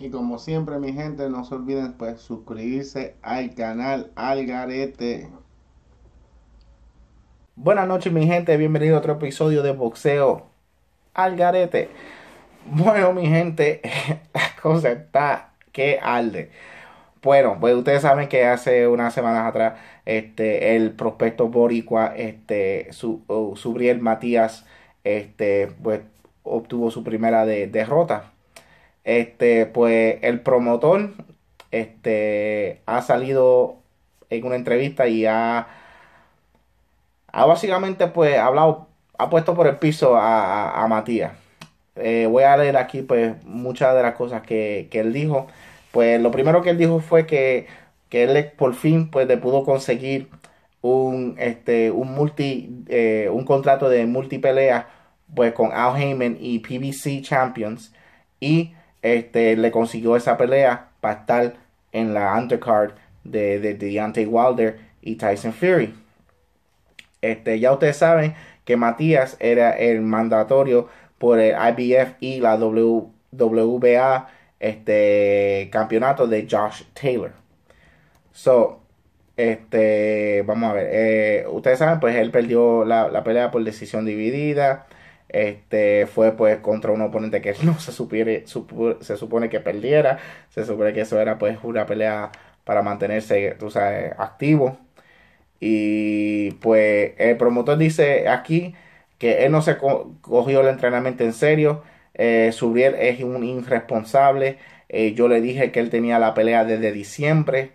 Y como siempre, mi gente, no se olviden pues suscribirse al canal Al Garete. Buenas noches, mi gente. Bienvenido a otro episodio de Boxeo Al Garete. Bueno, mi gente, la cosa está que arde. Bueno, pues ustedes saben que hace unas semanas atrás, este, el prospecto boricua, este, su, oh, Subriel Matías, este, pues obtuvo su primera derrota este, pues el promotor este, ha salido en una entrevista y ha, ha básicamente pues hablado, ha puesto por el piso a, Matías. Eh, voy a leer aquí pues muchas de las cosas que, él dijo. Pues lo primero que él dijo fue que, que él por fin pues le pudo conseguir un, este, un, multi, eh, un contrato de multipelea pues con Al Heyman y PBC Champions y este, le consiguió esa pelea para estar en la undercard de, de, Deontay Wilder y Tyson Fury. Este, ya ustedes saben que Matías era el mandatorio por el IBF y la WWA WBA este, campeonato de Josh Taylor. So, este, vamos a ver. Eh, ustedes saben, pues él perdió la, la pelea por decisión dividida. Este fue pues contra un oponente que no se, se supone que perdiera. Se supone que eso era pues una pelea para mantenerse, activo. Y pues el promotor dice aquí que él no se cogió el entrenamiento en serio. Eh, es un irresponsable. Eh, yo le dije que él tenía la pelea desde diciembre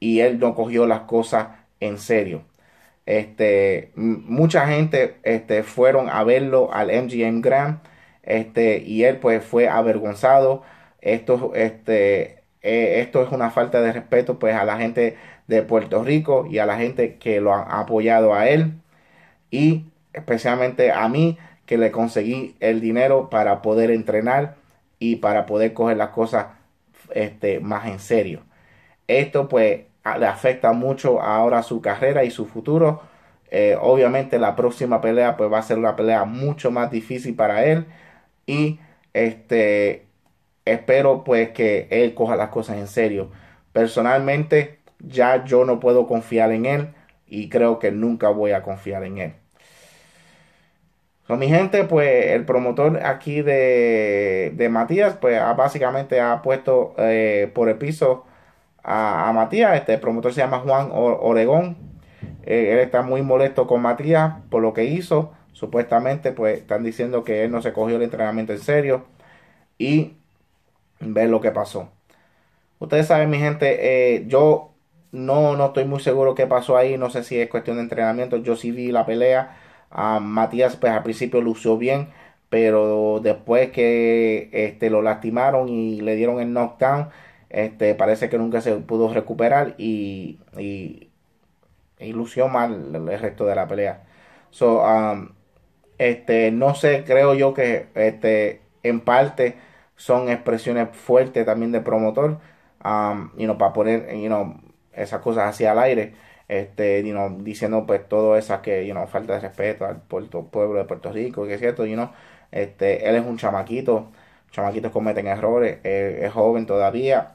y él no cogió las cosas en serio. Este, mucha gente este, fueron a verlo al MGM Grand este, y él pues fue avergonzado. Esto, este, eh, esto es una falta de respeto pues a la gente de Puerto Rico y a la gente que lo ha apoyado a él y especialmente a mí que le conseguí el dinero para poder entrenar y para poder coger las cosas este, más en serio. Esto pues le afecta mucho ahora su carrera y su futuro. Eh, obviamente la próxima pelea pues va a ser una pelea mucho más difícil para él y este espero pues que él coja las cosas en serio. Personalmente ya yo no puedo confiar en él y creo que nunca voy a confiar en él. Con mi gente, pues el promotor aquí de, Matías, pues básicamente ha puesto eh, por el piso a, Matías. Este promotor se llama Juan Oregón. Eh, él está muy molesto con Matías por lo que hizo. Supuestamente, pues están diciendo que él no se cogió el entrenamiento en serio. Y ver lo que pasó. Ustedes saben, mi gente, eh, yo no, no estoy muy seguro qué pasó ahí. No sé si es cuestión de entrenamiento. Yo sí vi la pelea. A Matías, pues al principio lució bien. Pero después que este, lo lastimaron y le dieron el knockdown, este, parece que nunca se pudo recuperar y, y, mal el resto de la pelea. So, um, este, no sé, creo yo que este, en parte son expresiones fuertes también de promotor, um, Y para poner you know, esas cosas hacia al aire, este, diciendo pues todo esa que, you falta de respeto al pueblo de Puerto Rico, que es cierto, you know, este, él es un chamaquito, chamaquitos cometen errores, eh, es joven todavía,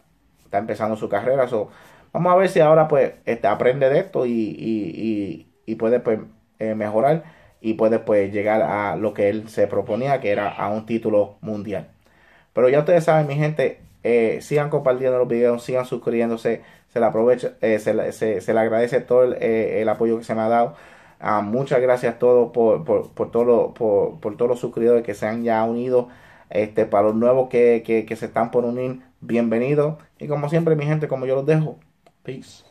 está empezando su carrera. So, vamos a ver si ahora pues este, aprende de esto y, y, puede pues, eh, mejorar y puede pues, llegar a lo que él se proponía, que era a un título mundial. Pero ya ustedes saben, mi gente, eh, sigan compartiendo los videos, sigan suscribiéndose, se le aprovecha, eh, se, se, se, le agradece todo el, apoyo que se me ha dado. Ah, muchas gracias a todos por, por, por, todo por, todos los suscriptores que se han ya unido. Este, para los nuevos que, que, se están por unir, bienvenido. Y como siempre, mi gente, como yo los dejo, peace.